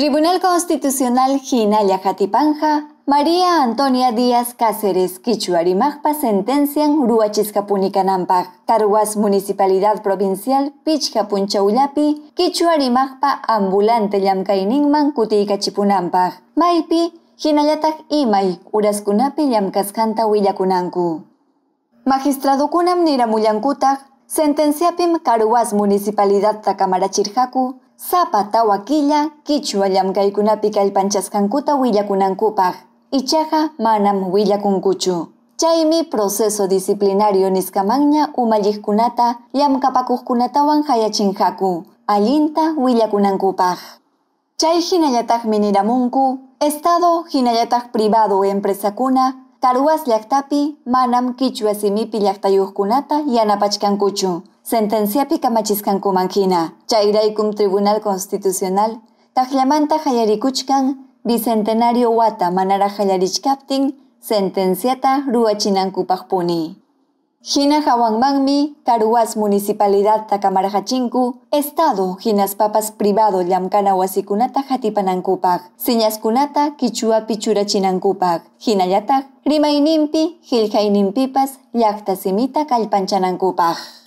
Tribunal Constitucional Jinalia Jatipanja, María Antonia Díaz Cáceres, Quichuarimagpa, sentencian Ruachiscapunicanampag, Caruas Municipalidad Provincial, Pichapunchaulapi, Magpa Ambulante Llamkaininman, Kutikachipunampaj, Maipi, imai Imay, Uraskunapi Llamkaskanta Magistrado Kunam sentencia sentenciapim Caruas Municipalidad Takamarachirjaku, Sapa tawakilla kichwallam el willa Icha Ichaja manam kunkuchu. Chaimi proceso disciplinario nisqamanña kunatawan llamkapakuqkunatawan hayachinqaku alinta willakunankupaq. Chay hinayatag miniramunku Estado hinayatag privado kuna karuas liaktapi manam kichwa simipi y yanapachkankuchu. Sentencia pikamachizkan kumankina, chayraicum Tribunal Constitucional, tajlamanta jayarikuchkan, bicentenario wata manara Captain, sentenciata Puni. Jina mangmi Caruas Municipalidad Takamarajachinku, Estado Hinas Papas Privado Kunata Wasikunata Siñas kunata Kichua Chinancupag, Hinayatag, Rimainimpi, simita Yaktasimita Kalpanchanancupag.